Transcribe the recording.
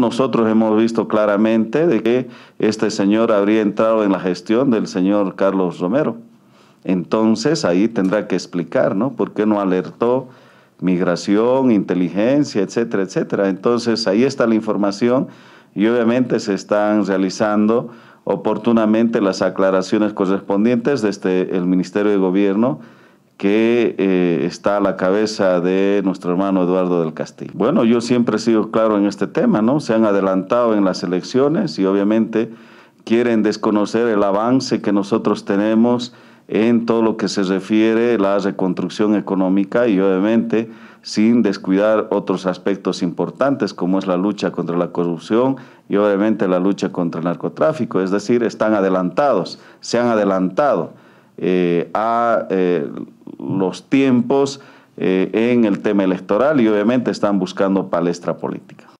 Nosotros hemos visto claramente de que este señor habría entrado en la gestión del señor Carlos Romero. Entonces ahí tendrá que explicar, ¿no? ¿Por qué no alertó migración, inteligencia, etcétera, etcétera? Entonces ahí está la información y obviamente se están realizando oportunamente las aclaraciones correspondientes desde este, el Ministerio de Gobierno que eh, está a la cabeza de nuestro hermano Eduardo del Castillo. Bueno, yo siempre he sido claro en este tema, ¿no? Se han adelantado en las elecciones y obviamente quieren desconocer el avance que nosotros tenemos en todo lo que se refiere a la reconstrucción económica y obviamente sin descuidar otros aspectos importantes como es la lucha contra la corrupción y obviamente la lucha contra el narcotráfico. Es decir, están adelantados, se han adelantado eh, a... Eh, los tiempos eh, en el tema electoral y obviamente están buscando palestra política.